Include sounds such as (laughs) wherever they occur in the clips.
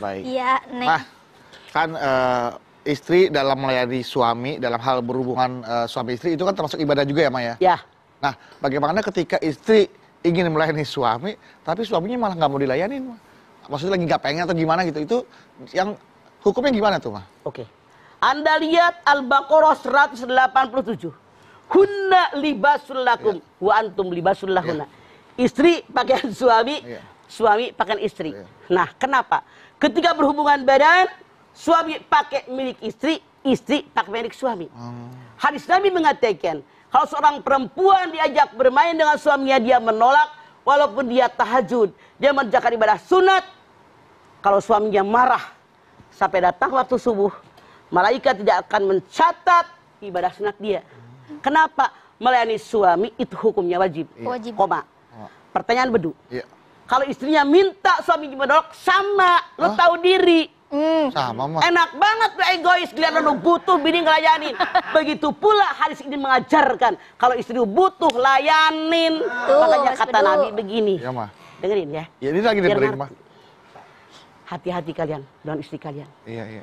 Baik. Iya, Neng. Nah, kan uh, istri dalam melayani suami dalam hal berhubungan uh, suami istri itu kan termasuk ibadah juga ya Maya? Iya. Nah, bagaimana ketika istri ingin melayani suami tapi suaminya malah nggak mau dilayani? Maksudnya lagi nggak pengen atau gimana gitu? Itu yang hukumnya gimana tuh, Ma? Oke. Anda lihat Al-Baqarah 187. Hunna libasul lakum ya. wa antum libasul lahuna. Ya. Istri pakaian (laughs) suami, ya. suami pakaian istri. Ya. Nah, kenapa? Ketika berhubungan badan, suami pakai milik istri, istri pakai milik suami. Hmm. Hadis Nabi mengatakan, kalau seorang perempuan diajak bermain dengan suaminya, dia menolak walaupun dia tahajud. Dia menjaga ibadah sunat. Kalau suaminya marah, sampai datang waktu subuh, malaikat tidak akan mencatat ibadah sunat dia. Kenapa? Melayani suami itu hukumnya wajib. Iya. Wajib. Koma. Oh. Pertanyaan bedu. Iya. Kalau istrinya minta suami bedok sama, lo Hah? tahu diri. Mm. Sama mah. Enak banget lo egois, kelihatan lo butuh bini ngelayanin. (laughs) Begitu pula hadis ini mengajarkan kalau istri butuh layanin. Tuh, Makanya kata Nabi begini. Ya, ma. Dengerin ya. Ya ini lagi dengerin, mah. Hati-hati kalian dengan istri kalian. Iya, iya.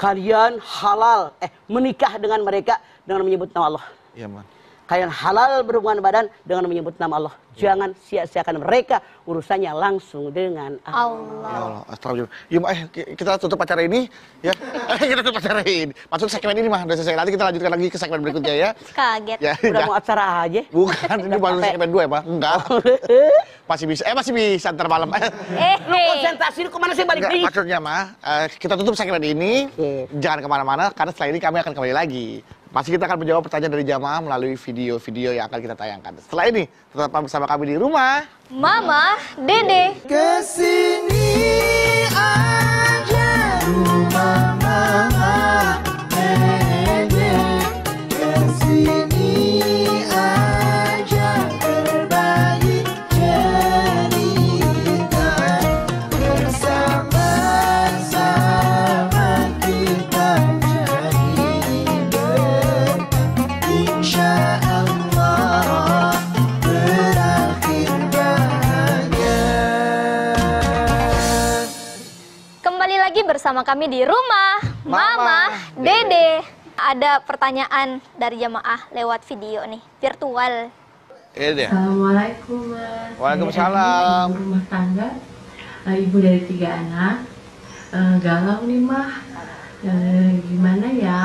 Kalian halal eh menikah dengan mereka dengan menyebut nama Allah. Iya, mah kalian halal berhubungan badan dengan menyebut nama Allah. Ya. Jangan sia-siakan mereka urusannya langsung dengan ya Allah. Astagfirullah. Ya, eh, kita tutup acara ini ya. (laughs) kita tutup acara ini. Masuk segmen ini mah udah selesai. Nanti kita lanjutkan lagi ke segmen berikutnya ya. (laughs) Kaget. Ya, udah mau acara aja. Bukan, ini baru segmen dua ya, Pak. Enggak. Oh, eh. masih bisa. Eh, masih bisa ntar malam. eh, (laughs) lu konsentrasi lu kemana sih balik nih? Maksudnya mah, eh, kita tutup segmen ini. Jangan kemana-mana karena setelah ini kami akan kembali lagi. Masih kita akan menjawab pertanyaan dari jamaah melalui video-video yang akan kita tayangkan. Setelah ini, tetap bersama kami di rumah. Mama, Dede. Kesini aja rumah Mama, Dede. Kesini. kami di rumah Mama, Mama Dede. Dede. Ada pertanyaan dari jamaah lewat video nih, virtual. Iya, Assalamualaikum Mas. Waalaikumsalam. Ibu rumah tangga, eh, ibu dari tiga anak. Uh, galau nih mah. Eh, gimana ya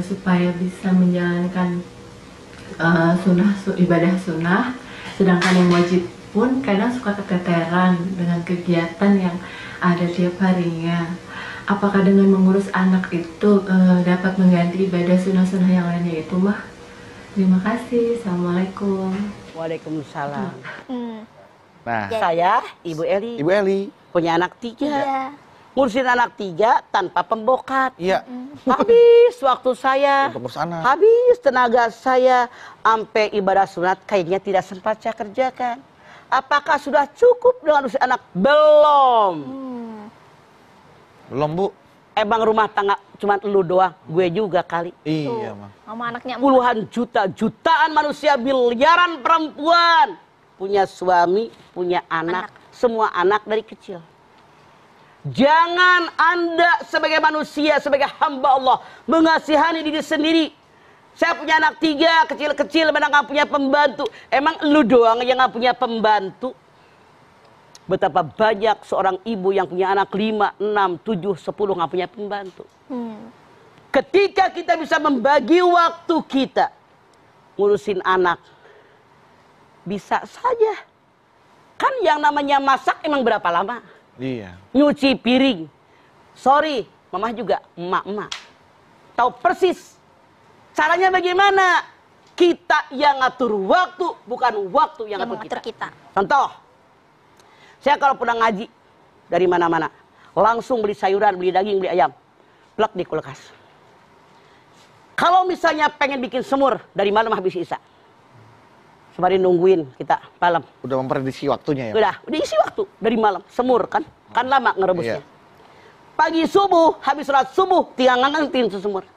supaya bisa menjalankan uh, ibadah sunnah, sedangkan yang wajib pun kadang suka keteteran dengan kegiatan yang ada tiap harinya. Apakah dengan mengurus anak itu uh, dapat mengganti ibadah sunnah-sunnah yang lainnya itu mah? Terima kasih. Assalamualaikum. Waalaikumsalam. Hmm. Nah, saya Ibu Eli. Ibu Eli punya anak tiga. Ya. Ngurusin anak tiga tanpa pembokat. Iya. Hmm. Habis waktu saya. Untuk Habis tenaga saya. Sampai ibadah sunat kayaknya tidak sempat saya kerjakan. Apakah sudah cukup dengan usia anak? Belum. Hmm. Belum, Bu. Emang rumah tangga cuma lu doang, gue juga kali. Iya, ma. Mama anaknya puluhan juta, jutaan manusia, miliaran perempuan punya suami, punya anak, anak, semua anak dari kecil. Jangan Anda sebagai manusia, sebagai hamba Allah mengasihani diri sendiri saya punya anak tiga, kecil-kecil, mana gak punya pembantu. Emang lu doang yang gak punya pembantu? Betapa banyak seorang ibu yang punya anak lima, enam, tujuh, sepuluh gak punya pembantu. Hmm. Ketika kita bisa membagi waktu kita, ngurusin anak, bisa saja. Kan yang namanya masak emang berapa lama? Iya. Nyuci piring. Sorry, mamah juga emak-emak. Tahu persis Caranya bagaimana? Kita yang ngatur waktu, bukan waktu yang, yang ngatur, kita. kita. Contoh, saya kalau pulang ngaji dari mana-mana, langsung beli sayuran, beli daging, beli ayam, plak di kulkas. Kalau misalnya pengen bikin semur dari malam habis isa, sembari nungguin kita malam. Udah memprediksi waktunya ya? Udah, udah isi waktu dari malam, semur kan, kan lama ngerebusnya. Iya. Pagi subuh, habis surat subuh, tinggal ngantin semur.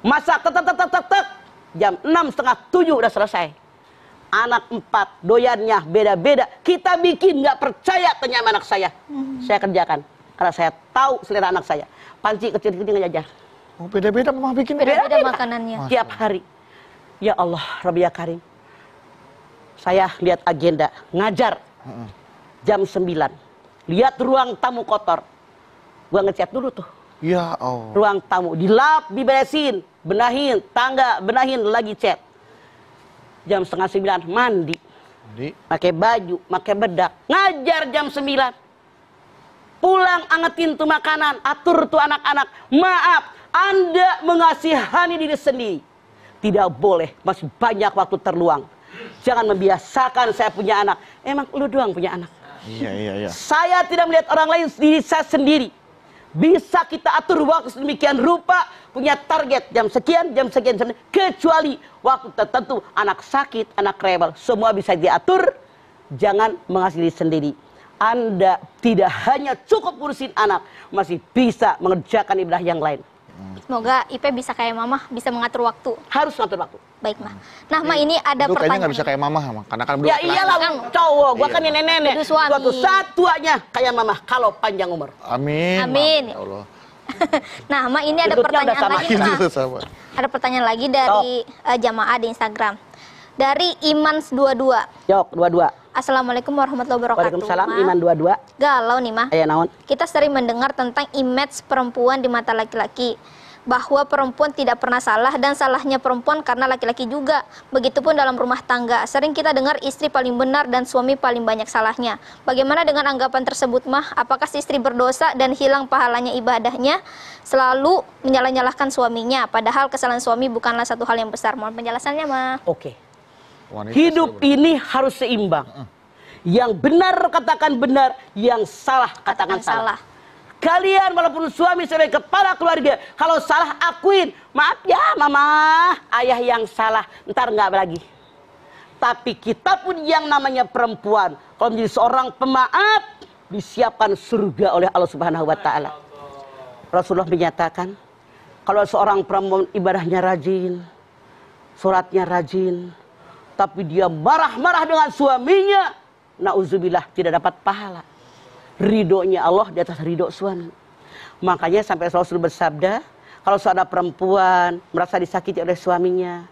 Masak tetek tetek tetek tek jam enam setengah tujuh udah selesai. Anak empat doyannya beda-beda. Kita bikin nggak percaya tanya anak saya. Hmm. Saya kerjakan karena saya tahu selera anak saya. Panci kecil-kecil ngejajar. Oh, beda-beda mama bikin beda-beda makanannya. Tiap hari. Ya Allah, Rabia ya Karim. Saya lihat agenda, ngajar. Jam 9. Lihat ruang tamu kotor. Gue ngecat dulu tuh Ya Allah. Ruang tamu dilap, diberesin, benahin, tangga, benahin lagi cat. Jam setengah sembilan mandi. Mandi. Pakai baju, pakai bedak. Ngajar jam sembilan. Pulang angetin tuh makanan, atur tuh anak-anak. Maaf, Anda mengasihani diri sendiri. Tidak boleh, masih banyak waktu terluang. Jangan membiasakan saya punya anak. Emang lu doang punya anak. Iya, iya, iya. Saya tidak melihat orang lain, diri saya sendiri bisa kita atur waktu sedemikian rupa punya target jam sekian jam sekian jam kecuali waktu tertentu anak sakit anak rebel semua bisa diatur jangan menghasilkan sendiri anda tidak hanya cukup urusin anak masih bisa mengerjakan ibadah yang lain Semoga IP bisa kayak Mama, bisa mengatur waktu. Harus mengatur waktu. Baik, Ma. Nah, Ma iya. ini ada Itu pertanyaan. nggak bisa kayak Mama, Karena kan Ya iyalah, kan. cowok. Gua iya. kan nenek-nenek. Suami. Suatu saat tuanya kayak Mama kalau panjang umur. Amin. Amin. Ya Allah. (laughs) nah, Ma ini ada Berikutnya pertanyaan lagi, Ma. Ada pertanyaan lagi dari uh, jamaah di Instagram. Dari Imans22. Yok, 22. Assalamualaikum warahmatullahi wabarakatuh. Waalaikumsalam. Ma. Iman dua Galau nih mah. Iya naon. Kita sering mendengar tentang image perempuan di mata laki-laki bahwa perempuan tidak pernah salah dan salahnya perempuan karena laki-laki juga. Begitupun dalam rumah tangga, sering kita dengar istri paling benar dan suami paling banyak salahnya. Bagaimana dengan anggapan tersebut mah? Apakah si istri berdosa dan hilang pahalanya ibadahnya? Selalu menyalah-nyalahkan suaminya, padahal kesalahan suami bukanlah satu hal yang besar. Mohon penjelasannya mah. Oke. Okay. Hidup ini harus seimbang. Yang benar katakan benar, yang salah katakan, salah. salah. Kalian walaupun suami sebagai kepala keluarga, kalau salah akuin. Maaf ya mama, ayah yang salah, ntar nggak lagi. Tapi kita pun yang namanya perempuan, kalau menjadi seorang pemaaf, disiapkan surga oleh Allah Subhanahu wa taala. Rasulullah menyatakan, kalau seorang perempuan ibadahnya rajin, suratnya rajin, tapi dia marah-marah dengan suaminya. Nauzubillah tidak dapat pahala. Ridhonya Allah di atas ridho suami. Makanya sampai Rasul bersabda, kalau seorang perempuan merasa disakiti oleh suaminya,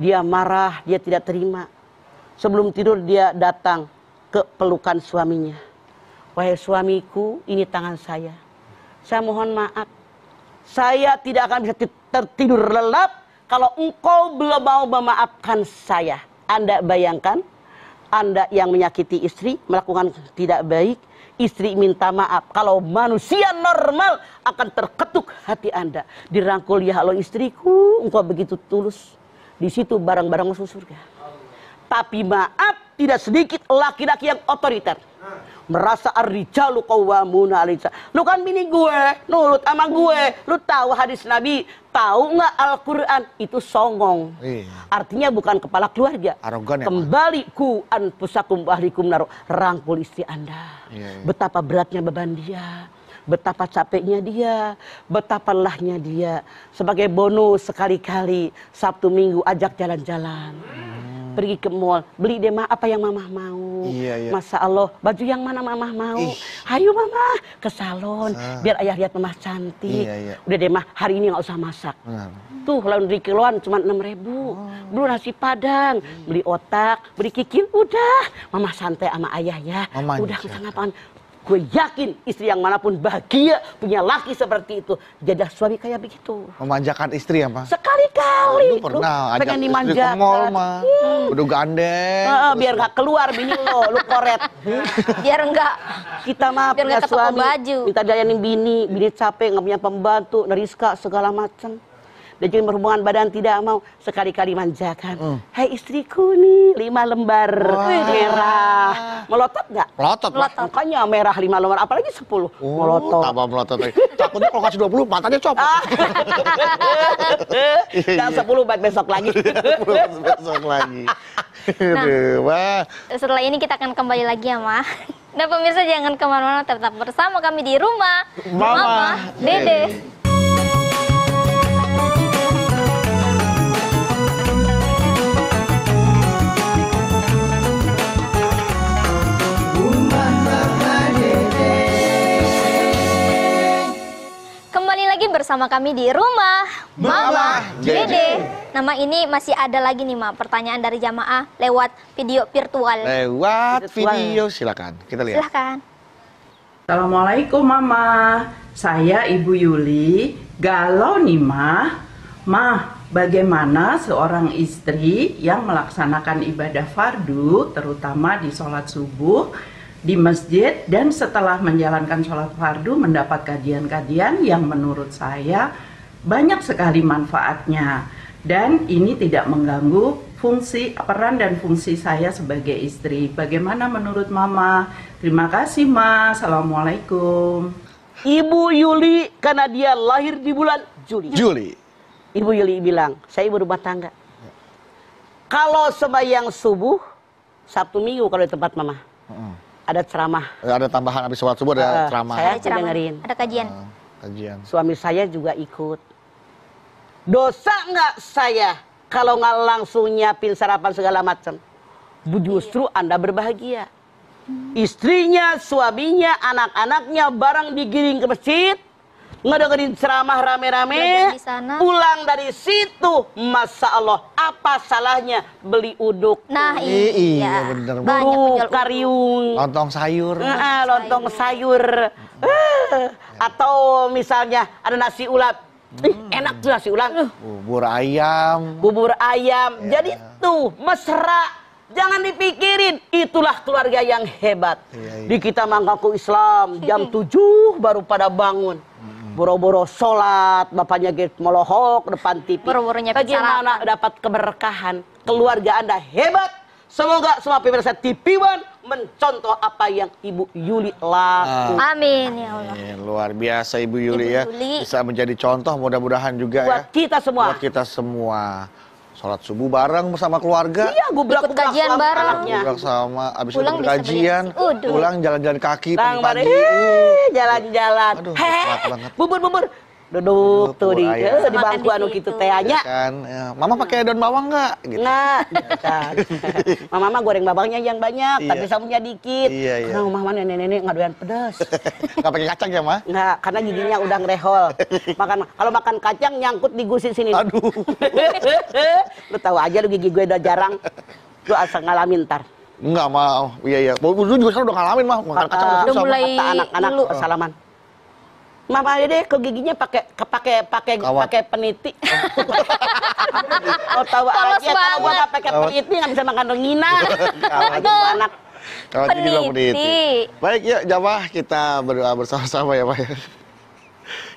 dia marah, dia tidak terima. Sebelum tidur dia datang ke pelukan suaminya. Wahai suamiku, ini tangan saya. Saya mohon maaf. Saya tidak akan bisa tertidur lelap kalau engkau belum mau memaafkan saya, Anda bayangkan Anda yang menyakiti istri, melakukan tidak baik, istri minta maaf. Kalau manusia normal akan terketuk hati Anda. Dirangkul ya halo istriku, engkau begitu tulus. Di situ barang-barang masuk surga. Tapi maaf tidak sedikit laki-laki yang otoriter merasa arrijalu qawwamuna alisa. Lu kan bini gue, nurut sama gue. Lu tahu hadis Nabi, tahu nggak alquran Itu songong. Iya. Artinya bukan kepala keluarga. Arogan ya. Kembali man. ku pusakum ahlikum naro. Rangkul istri Anda. Iya, iya. Betapa beratnya beban dia. Betapa capeknya dia, betapa lelahnya dia. Sebagai bonus sekali-kali Sabtu Minggu ajak jalan-jalan. Hmm pergi ke mall, beli deh mah apa yang mamah mau. Iya, iya. masa Allah, baju yang mana mamah mau. Ih. ayo mamah ke salon, Sa. biar ayah lihat mamah cantik. Iya, iya. Udah deh mah, hari ini nggak usah masak. Benar. Tuh laundry kiloan cuma enam ribu. Oh. Beli nasi padang, iya. beli otak, beli kikil, udah. Mamah santai sama ayah ya. Mama udah nggak Gue yakin istri yang manapun bahagia punya laki seperti itu. Jadi suami kayak begitu. Memanjakan istri ya, Pak? Sekali-kali. Oh, pernah lu pengen dimanjakan. ke mall, Ma. Hmm. Udah gandeng. Uh, uh, biar gak keluar bini lo, lu koret. Hmm. biar nggak kita maaf biar punya suami. Baju. Minta dayanin bini, bini capek, gak punya pembantu, neriska segala macam dan juga berhubungan badan tidak mau sekali-kali manjakan. Mm. Hai hey, istriku nih lima lembar Wah. merah. Melotot nggak? Melotot. Melotot. Makanya merah lima lembar, apalagi sepuluh. Uh, melotot. Tambah melotot. Takutnya kalau kasih dua puluh matanya copot. Dan ah. (laughs) iya, iya. sepuluh buat besok lagi. (laughs) besok lagi. nah, setelah ini kita akan kembali lagi ya, Ma. Nah pemirsa jangan kemana-mana tetap bersama kami di rumah Mama, Mama Dede. Dede. Iya, bersama kami di rumah Mama Dede. Nama ini masih ada lagi nih, Ma, pertanyaan dari jamaah lewat video virtual. Lewat virtual. video, silakan. Kita lihat. Silakan. Assalamualaikum Mama. Saya Ibu Yuli. Galau nih, Ma. Ma, bagaimana seorang istri yang melaksanakan ibadah fardu, terutama di sholat subuh, di masjid dan setelah menjalankan sholat fardu mendapat kajian-kajian yang menurut saya banyak sekali manfaatnya dan ini tidak mengganggu fungsi peran dan fungsi saya sebagai istri. Bagaimana menurut Mama? Terima kasih, Ma. Assalamualaikum. Ibu Yuli karena dia lahir di bulan Juli. Juli. Ibu Yuli bilang, saya ibu rumah tangga. Kalau sembahyang subuh, Sabtu Minggu kalau di tempat Mama ada ceramah. Ada tambahan habis sholat subuh ada uh, ceramah. Saya ceramah. dengerin. Ada kajian. Uh, kajian. Suami saya juga ikut. Dosa nggak saya kalau nggak langsung nyiapin sarapan segala macam? Justru iya. Anda berbahagia. Hmm. Istrinya, suaminya, anak-anaknya barang digiring ke masjid, ngedengerin ceramah rame-rame, pulang dari situ, masa Allah, apa salahnya beli uduk? Nah iya, iya bener. Banyak kariung, lontong sayur, nah, lontong sayur, uh, atau misalnya ada nasi ulap, Hmm. Ih, enak tuh nasi ulang. Uh. Bubur ayam. Bubur ayam. Ya. Jadi tuh mesra. Jangan dipikirin, itulah keluarga yang hebat. Ya, ya. Di kita mangkaku Islam, jam 7 (laughs) baru pada bangun. Hmm. boro-boro sholat, bapaknya melohok depan TV. Boro-boronya Bagaimana dapat keberkahan? Keluarga Anda hebat. Semoga semua pemirsa TV One mencontoh apa yang Ibu Yuli ah. lakukan. Amin ya Allah. Luar biasa Ibu Yuli Ibu ya. Yuli. Bisa menjadi contoh mudah-mudahan juga Buat ya. Buat kita semua. Buat kita semua sholat subuh bareng bersama keluarga. Iya, gue ikut kajian bareng. Anaknya. sama abis pulang itu kajian, pulang jalan-jalan kaki Lang, pagi. Jalan-jalan. Aduh, banget. Bubur, bubur duduk, duduk tuh di ya. di bangku anu gitu teh ya, iya kan ya, mama pakai daun bawang nggak gitu. nah (laughs) iya kan mama goreng bawangnya yang banyak iya. tapi sambungnya dikit iya, iya. karena mama nenek nenek nggak doyan pedas, (laughs) nggak pakai kacang ya ma nggak karena giginya udah ngerehol makan kalau makan kacang nyangkut di gusi sini aduh (laughs) lu tahu aja lu gigi gue udah jarang lu asal ngalamin tar Enggak, mau. Iya, iya. Dulu juga sekarang udah ngalamin, mah. Makan kacang udah Udah mulai anak-anak salaman. Mama deh, ke giginya pakai kepake pakai pakai peniti. (laughs) oh tahu aja kalau gua nggak pakai peniti nggak bisa makan rengina. (laughs) Aduh anak. Kalau peniti. peniti. Baik yuk jamaah kita berdoa bersama-sama ya Pak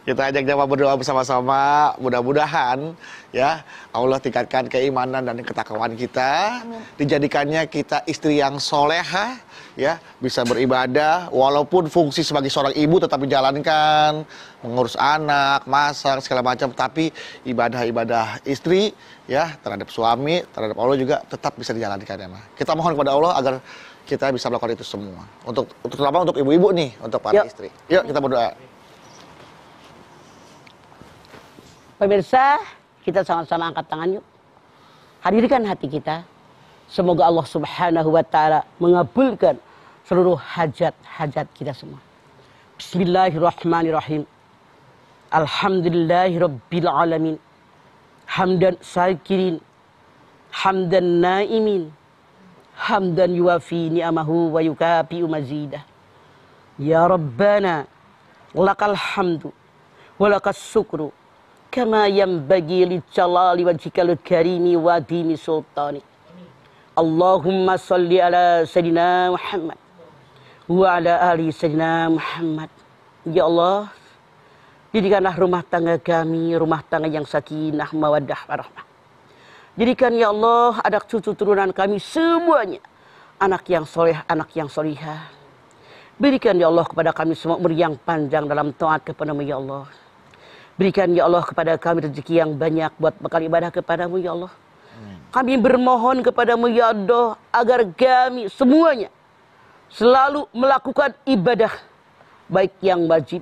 Kita ajak jamaah berdoa bersama-sama. Mudah-mudahan ya Allah tingkatkan keimanan dan ketakwaan kita. Dijadikannya kita istri yang solehah ya bisa beribadah walaupun fungsi sebagai seorang ibu tetap dijalankan mengurus anak masak segala macam tapi ibadah-ibadah istri ya terhadap suami terhadap Allah juga tetap bisa dijalankan ya kita mohon kepada Allah agar kita bisa melakukan itu semua untuk terutama untuk ibu-ibu nih untuk para yuk. istri yuk kita berdoa pemirsa kita sama-sama angkat tangan yuk hadirkan hati kita Semoga Allah Subhanahu wa taala mengabulkan seluruh hajat-hajat kita semua. Bismillahirrahmanirrahim. Alhamdulillahirabbil alamin. Hamdan sakirin. Hamdan naimin. Hamdan yuafi ni'amahu wa yukafi mazidah. Ya Rabbana lakal hamdu wa syukru kama yanbaghi li jalali wajhikal karimi wa dini sultani. Allahumma salli ala Sayyidina Muhammad wa ala ali Sayyidina Muhammad. Ya Allah, jadikanlah rumah tangga kami, rumah tangga yang sakinah, mawaddah, warahmah. Jadikan ya Allah anak cucu turunan kami semuanya anak yang soleh, anak yang soleha Berikan ya Allah kepada kami semua umur yang panjang dalam taat kepadamu ya Allah. Berikan ya Allah kepada kami rezeki yang banyak buat bekal ibadah kepadamu ya Allah. Kami bermohon kepadamu ya Allah agar kami semuanya selalu melakukan ibadah baik yang wajib,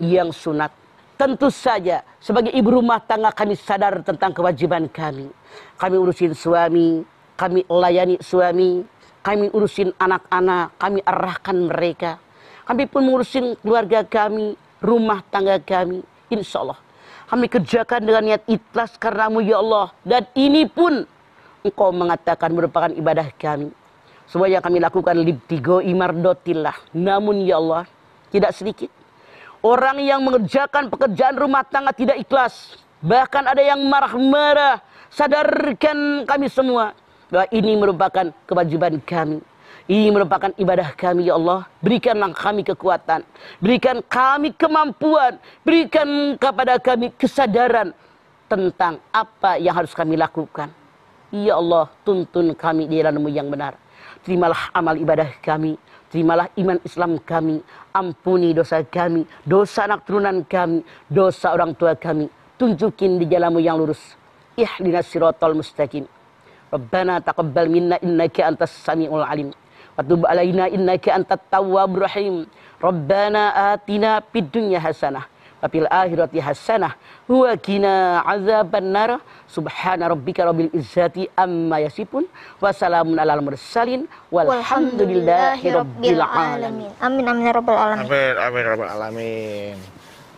yang sunat. Tentu saja sebagai ibu rumah tangga kami sadar tentang kewajiban kami. Kami urusin suami, kami layani suami, kami urusin anak-anak, kami arahkan mereka. Kami pun mengurusin keluarga kami, rumah tangga kami. Insya Allah. Kami kerjakan dengan niat ikhlas karenamu ya Allah. Dan ini pun engkau mengatakan merupakan ibadah kami. Semua yang kami lakukan libtigo imardotillah. Namun ya Allah, tidak sedikit. Orang yang mengerjakan pekerjaan rumah tangga tidak ikhlas. Bahkan ada yang marah-marah. Sadarkan kami semua. Bahwa ini merupakan kewajiban kami. Ini merupakan ibadah kami ya Allah. Berikanlah kami kekuatan. Berikan kami kemampuan. Berikan kepada kami kesadaran tentang apa yang harus kami lakukan. Ya Allah, tuntun kami di jalanmu yang benar. Terimalah amal ibadah kami. Terimalah iman Islam kami. Ampuni dosa kami. Dosa anak turunan kami. Dosa orang tua kami. Tunjukin di jalanmu yang lurus. Ihlina sirotol mustaqim. Rabbana taqabbal minna innaka antas sami'ul alim. Watub alaina innaka antat tawwabur rahim. Rabbana atina pidunya hasanah Wabil akhirati hasanah wa kina azaban nar subhana rabbika rabbil izzati amma yasipun Wassalamun ala alal mursalin walhamdulillahi rabbil alamin amin amin ya rabbil alamin amin amin rabbil alamin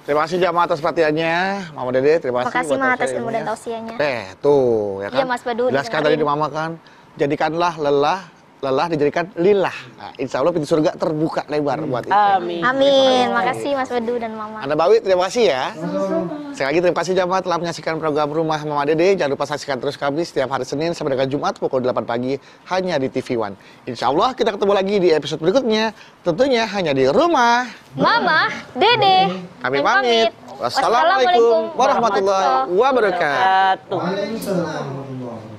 Terima kasih jamaah atas perhatiannya, Mama Dede. Terima kasih. Terima kasih Mama atas ilmu dan tausiahnya. Eh, tuh ya iya, kan. Iya Mas Badu. Jelaskan tadi di Mama kan. Jadikanlah lelah lelah dijadikan lilah, Nah, insya Allah pintu surga terbuka lebar hmm. buat itu. Amin. Amin. Makasih Mas Bedu dan Mama. Anda Bawi, terima kasih ya. sama Sekali lagi terima kasih jamaah telah menyaksikan program Rumah Mama Dede. Jangan lupa saksikan terus kami setiap hari Senin sampai dengan Jumat pukul 8 pagi hanya di TV One. Insya Allah kita ketemu lagi di episode berikutnya. Tentunya hanya di Rumah Mama Dede. Kami pamit. Wassalamualaikum warahmatullahi wabarakatuh. Waalaikumsalam.